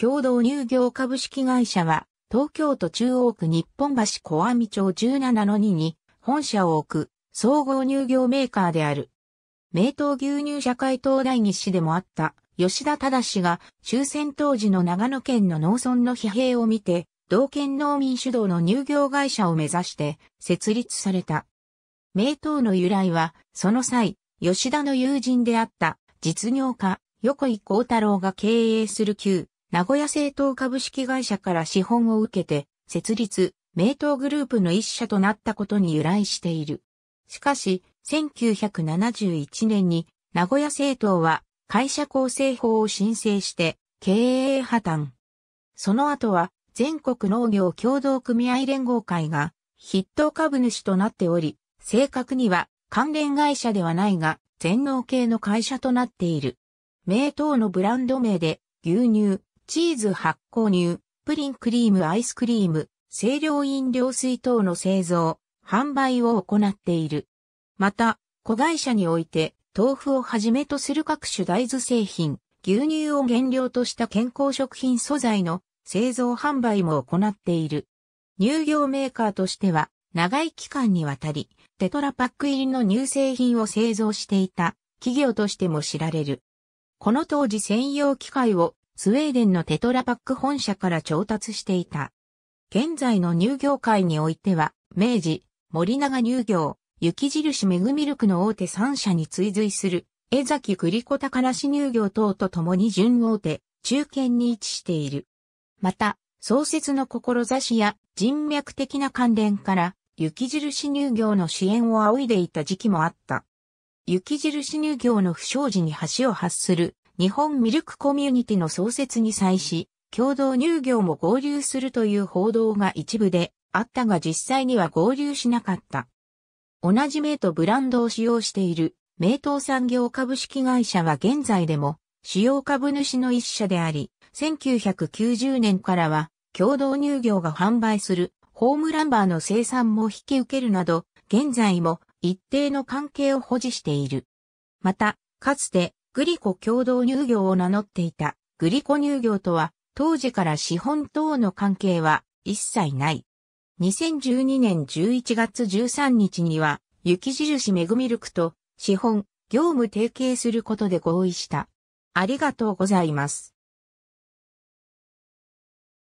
共同乳業株式会社は、東京都中央区日本橋小網町17-2に本社を置く総合乳業メーカーである。名東牛乳社会党第議子でもあった吉田忠が終戦当時の長野県の農村の疲弊を見て、同県農民主導の乳業会社を目指して設立された。名東の由来は、その際、吉田の友人であった実業家横井幸太郎が経営する旧名古屋製党株式会社から資本を受けて、設立、名党グループの一社となったことに由来している。しかし、1971年に、名古屋製党は、会社構成法を申請して、経営破綻。その後は、全国農業協同組合連合会が、筆頭株主となっており、正確には、関連会社ではないが、全農系の会社となっている。名党のブランド名で、牛乳、チーズ発酵乳、プリンクリームアイスクリーム、清涼飲料水等の製造、販売を行っている。また、子会社において、豆腐をはじめとする各種大豆製品、牛乳を原料とした健康食品素材の製造販売も行っている。乳業メーカーとしては、長い期間にわたり、テトラパック入りの乳製品を製造していた企業としても知られる。この当時専用機械をスウェーデンのテトラパック本社から調達していた。現在の乳業界においては、明治、森永乳業、雪印メグミルクの大手3社に追随する、江崎栗子高梨乳業等と共に準大手、中堅に位置している。また、創設の志や人脈的な関連から、雪印乳業の支援を仰いでいた時期もあった。雪印乳業の不祥事に橋を発する日本ミルクコミュニティの創設に際し、共同乳業も合流するという報道が一部であったが実際には合流しなかった。同じ名とブランドを使用している名東産業株式会社は現在でも主要株主の一社であり、1990年からは共同乳業が販売するホームランバーの生産も引き受けるなど、現在も一定の関係を保持している。また、かつてグリコ共同乳業を名乗っていたグリコ乳業とは当時から資本等の関係は一切ない。2012年11月13日には雪印メグミルクと資本業務提携することで合意した。ありがとうございます。